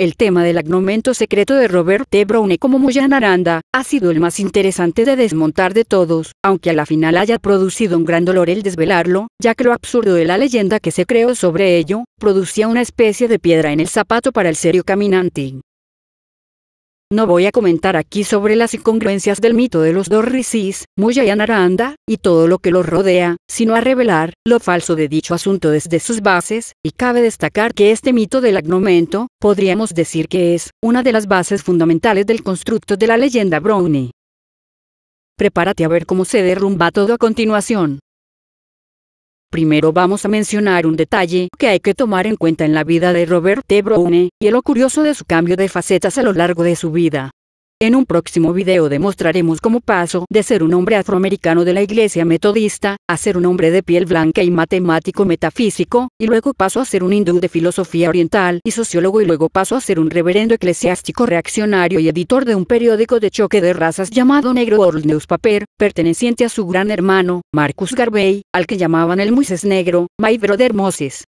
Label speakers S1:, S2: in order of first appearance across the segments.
S1: El tema del agnomento secreto de Robert T. Browne como Moyan Aranda ha sido el más interesante de desmontar de todos, aunque a la final haya producido un gran dolor el desvelarlo, ya que lo absurdo de la leyenda que se creó sobre ello, producía una especie de piedra en el zapato para el serio caminante. No voy a comentar aquí sobre las incongruencias del mito de los dos risis, Aranda y todo lo que los rodea, sino a revelar lo falso de dicho asunto desde sus bases, y cabe destacar que este mito del agnomento, podríamos decir que es una de las bases fundamentales del constructo de la leyenda Brownie. Prepárate a ver cómo se derrumba todo a continuación. Primero vamos a mencionar un detalle que hay que tomar en cuenta en la vida de Robert T. Browne, y lo curioso de su cambio de facetas a lo largo de su vida. En un próximo video demostraremos cómo paso de ser un hombre afroamericano de la iglesia metodista, a ser un hombre de piel blanca y matemático metafísico, y luego paso a ser un hindú de filosofía oriental y sociólogo y luego paso a ser un reverendo eclesiástico reaccionario y editor de un periódico de choque de razas llamado Negro World Newspaper, perteneciente a su gran hermano, Marcus Garvey, al que llamaban el Moises Negro, My Brother Moses.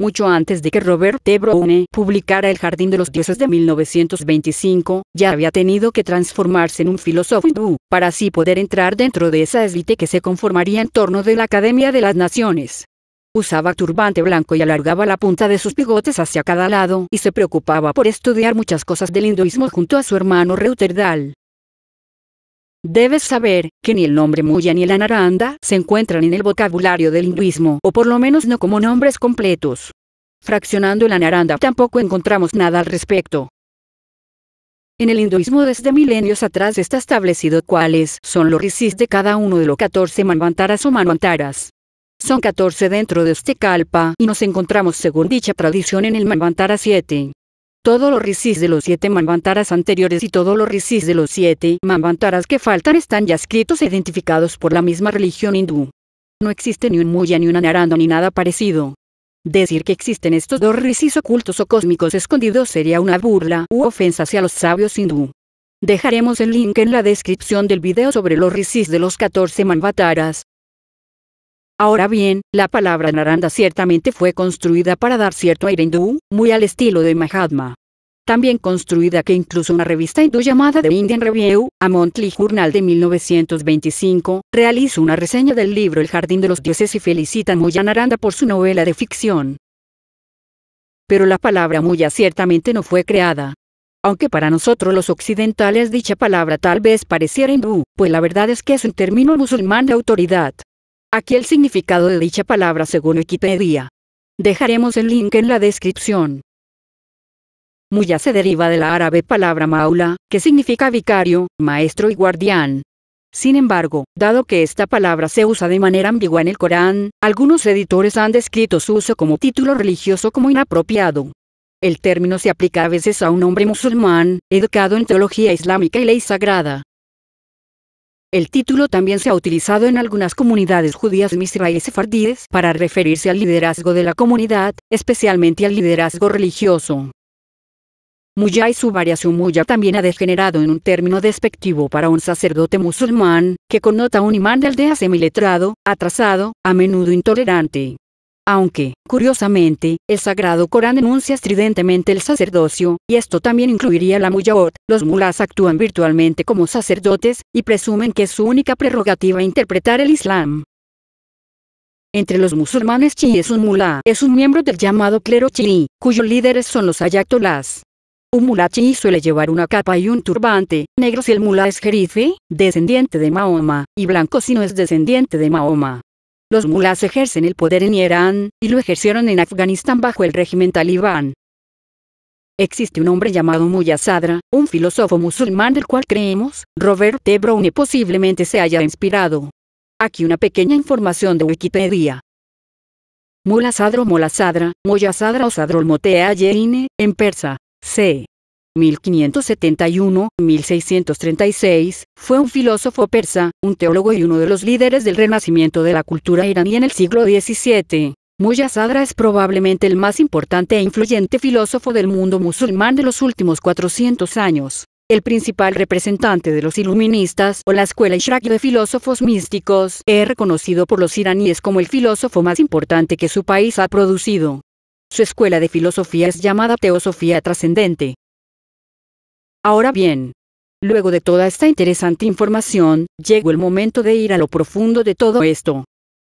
S1: Mucho antes de que Robert De Browne publicara El Jardín de los Dioses de 1925, ya había tenido que transformarse en un filósofo hindú, para así poder entrar dentro de esa élite que se conformaría en torno de la Academia de las Naciones. Usaba turbante blanco y alargaba la punta de sus bigotes hacia cada lado y se preocupaba por estudiar muchas cosas del hinduismo junto a su hermano Reuterdal. Debes saber que ni el nombre Muya ni el Anaranda se encuentran en el vocabulario del hinduismo, o por lo menos no como nombres completos. Fraccionando la Anaranda tampoco encontramos nada al respecto. En el hinduismo desde milenios atrás está establecido cuáles son los risis de cada uno de los 14 manvantaras o manvantaras. Son 14 dentro de este kalpa y nos encontramos según dicha tradición en el manvantara 7. Todos los risis de los siete manvantaras anteriores y todos los risis de los siete manvantaras que faltan están ya escritos e identificados por la misma religión hindú. No existe ni un muya ni un naranda ni nada parecido. Decir que existen estos dos risis ocultos o cósmicos escondidos sería una burla u ofensa hacia los sabios hindú. Dejaremos el link en la descripción del video sobre los risis de los 14 manvataras, Ahora bien, la palabra Naranda ciertamente fue construida para dar cierto aire hindú, muy al estilo de Mahatma. También construida que incluso una revista hindú llamada The Indian Review, a Monthly Journal de 1925, realizó una reseña del libro El Jardín de los Dioses y felicita a Muya Naranda por su novela de ficción. Pero la palabra Muya ciertamente no fue creada. Aunque para nosotros los occidentales dicha palabra tal vez pareciera hindú, pues la verdad es que es un término musulmán de autoridad. Aquí el significado de dicha palabra según Wikipedia. Dejaremos el link en la descripción. Muya se deriva de la árabe palabra maula, que significa vicario, maestro y guardián. Sin embargo, dado que esta palabra se usa de manera ambigua en el Corán, algunos editores han descrito su uso como título religioso como inapropiado. El término se aplica a veces a un hombre musulmán, educado en teología islámica y ley sagrada, el título también se ha utilizado en algunas comunidades judías misraíes sefardíes para referirse al liderazgo de la comunidad, especialmente al liderazgo religioso. Muya y su variación Muya también ha degenerado en un término despectivo para un sacerdote musulmán, que connota un imán de aldea semiletrado, atrasado, a menudo intolerante. Aunque, curiosamente, el Sagrado Corán denuncia estridentemente el sacerdocio, y esto también incluiría la muyaot, los mulás actúan virtualmente como sacerdotes, y presumen que es su única prerrogativa interpretar el Islam. Entre los musulmanes es un mulá es un miembro del llamado clero chií, cuyos líderes son los ayatolás. Un mulá chií suele llevar una capa y un turbante, negro si el mulá es jerife, descendiente de Mahoma, y blanco si no es descendiente de Mahoma. Los mulas ejercen el poder en Irán, y lo ejercieron en Afganistán bajo el régimen talibán. Existe un hombre llamado Mulla Sadra, un filósofo musulmán del cual creemos, Robert T. Browne posiblemente se haya inspirado. Aquí una pequeña información de Wikipedia. Mulla o Sadra, Sadra o Sadrol Motea en persa, c. 1571-1636, fue un filósofo persa, un teólogo y uno de los líderes del renacimiento de la cultura iraní en el siglo XVII. Sadra es probablemente el más importante e influyente filósofo del mundo musulmán de los últimos 400 años. El principal representante de los iluministas o la escuela Ishraqi de filósofos místicos es reconocido por los iraníes como el filósofo más importante que su país ha producido. Su escuela de filosofía es llamada teosofía trascendente. Ahora bien, luego de toda esta interesante información, llegó el momento de ir a lo profundo de todo esto.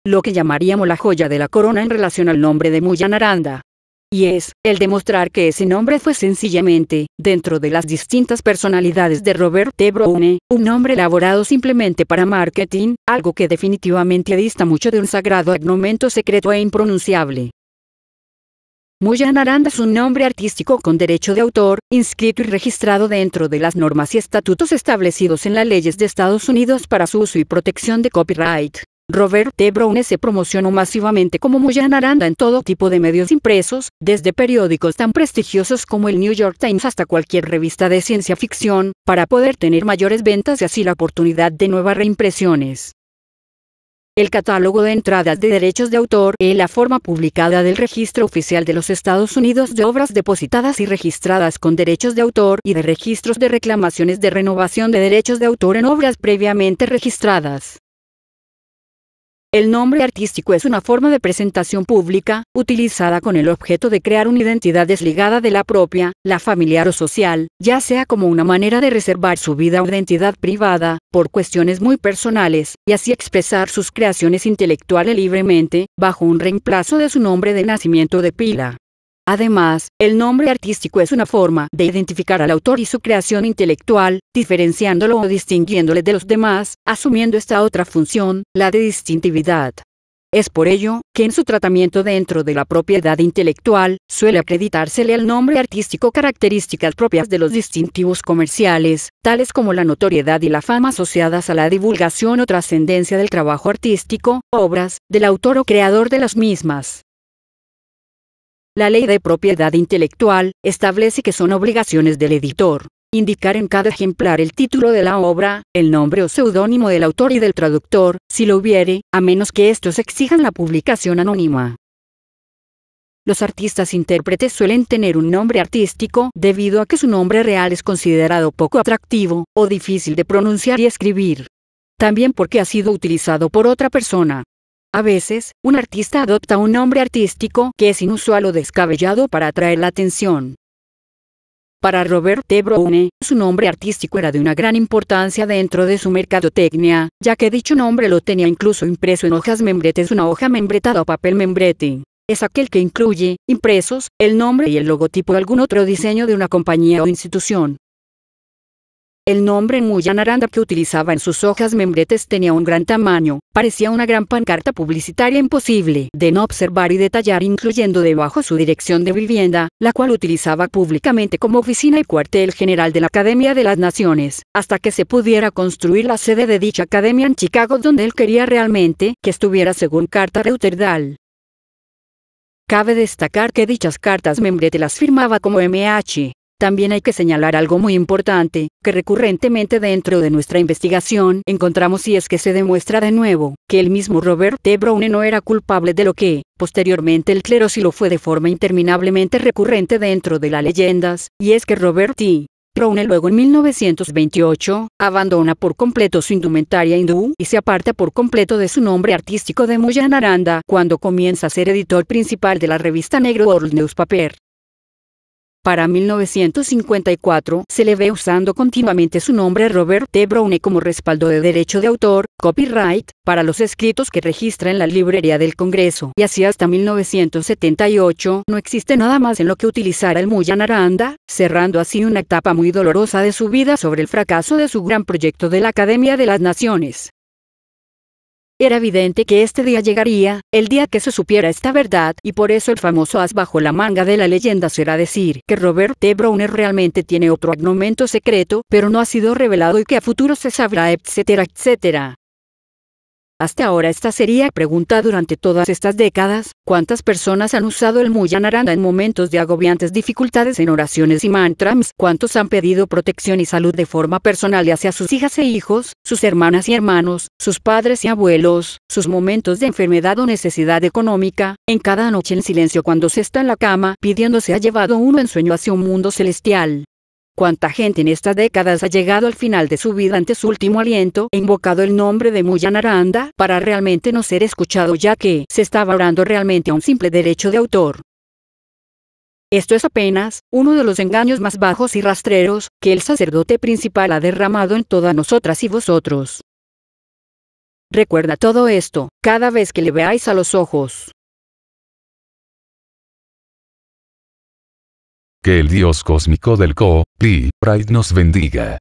S1: Lo que llamaríamos la joya de la corona en relación al nombre de Muyanaranda. Y es, el demostrar que ese nombre fue sencillamente, dentro de las distintas personalidades de Robert de Browne, un nombre elaborado simplemente para marketing, algo que definitivamente dista mucho de un sagrado agnomento secreto e impronunciable. Muyan Aranda es un nombre artístico con derecho de autor, inscrito y registrado dentro de las normas y estatutos establecidos en las leyes de Estados Unidos para su uso y protección de copyright. Robert T. Brown se promocionó masivamente como Muyan Aranda en todo tipo de medios impresos, desde periódicos tan prestigiosos como el New York Times hasta cualquier revista de ciencia ficción, para poder tener mayores ventas y así la oportunidad de nuevas reimpresiones. El catálogo de entradas de derechos de autor es la forma publicada del Registro Oficial de los Estados Unidos de obras depositadas y registradas con derechos de autor y de registros de reclamaciones de renovación de derechos de autor en obras previamente registradas. El nombre artístico es una forma de presentación pública, utilizada con el objeto de crear una identidad desligada de la propia, la familiar o social, ya sea como una manera de reservar su vida o identidad privada, por cuestiones muy personales, y así expresar sus creaciones intelectuales libremente, bajo un reemplazo de su nombre de nacimiento de pila. Además, el nombre artístico es una forma de identificar al autor y su creación intelectual, diferenciándolo o distinguiéndole de los demás, asumiendo esta otra función, la de distintividad. Es por ello, que en su tratamiento dentro de la propiedad intelectual, suele acreditársele al nombre artístico características propias de los distintivos comerciales, tales como la notoriedad y la fama asociadas a la divulgación o trascendencia del trabajo artístico, obras, del autor o creador de las mismas. La ley de propiedad intelectual establece que son obligaciones del editor indicar en cada ejemplar el título de la obra, el nombre o seudónimo del autor y del traductor, si lo hubiere, a menos que estos exijan la publicación anónima. Los artistas intérpretes suelen tener un nombre artístico debido a que su nombre real es considerado poco atractivo o difícil de pronunciar y escribir. También porque ha sido utilizado por otra persona. A veces, un artista adopta un nombre artístico que es inusual o descabellado para atraer la atención. Para Robert T. su nombre artístico era de una gran importancia dentro de su mercadotecnia, ya que dicho nombre lo tenía incluso impreso en hojas membretes, una hoja membretada o papel membrete. Es aquel que incluye, impresos, el nombre y el logotipo de algún otro diseño de una compañía o institución. El nombre Aranda que utilizaba en sus hojas membretes tenía un gran tamaño, parecía una gran pancarta publicitaria imposible de no observar y detallar incluyendo debajo su dirección de vivienda, la cual utilizaba públicamente como oficina y cuartel general de la Academia de las Naciones, hasta que se pudiera construir la sede de dicha academia en Chicago donde él quería realmente que estuviera según carta Reuterdal. Cabe destacar que dichas cartas membrete las firmaba como MH, también hay que señalar algo muy importante, que recurrentemente dentro de nuestra investigación encontramos y es que se demuestra de nuevo, que el mismo Robert T. Brown no era culpable de lo que, posteriormente el clero sí lo fue de forma interminablemente recurrente dentro de las leyendas, y es que Robert T. Brown luego en 1928, abandona por completo su indumentaria hindú y se aparta por completo de su nombre artístico de Muyanaranda cuando comienza a ser editor principal de la revista Negro World Newspaper. Para 1954 se le ve usando continuamente su nombre Robert T. Browne como respaldo de derecho de autor, copyright, para los escritos que registra en la librería del Congreso. Y así hasta 1978 no existe nada más en lo que utilizar el Muyan Aranda, cerrando así una etapa muy dolorosa de su vida sobre el fracaso de su gran proyecto de la Academia de las Naciones. Era evidente que este día llegaría, el día que se supiera esta verdad, y por eso el famoso as bajo la manga de la leyenda será decir que Robert T. Browner realmente tiene otro argumento secreto, pero no ha sido revelado y que a futuro se sabrá, etcétera, etcétera. Hasta ahora esta sería pregunta durante todas estas décadas, ¿cuántas personas han usado el Muyanaranda en momentos de agobiantes dificultades en oraciones y mantras? ¿Cuántos han pedido protección y salud de forma personal hacia sus hijas e hijos, sus hermanas y hermanos, sus padres y abuelos, sus momentos de enfermedad o necesidad económica? En cada noche en silencio cuando se está en la cama pidiéndose ha llevado uno en sueño hacia un mundo celestial. Cuánta gente en estas décadas ha llegado al final de su vida ante su último aliento e invocado el nombre de Muyanaranda para realmente no ser escuchado ya que se estaba orando realmente a un simple derecho de autor. Esto es apenas uno de los engaños más bajos y rastreros que el sacerdote principal ha derramado en todas nosotras y vosotros. Recuerda todo esto, cada vez que le veáis a los ojos. Que el Dios cósmico del co Pi, Pride nos bendiga.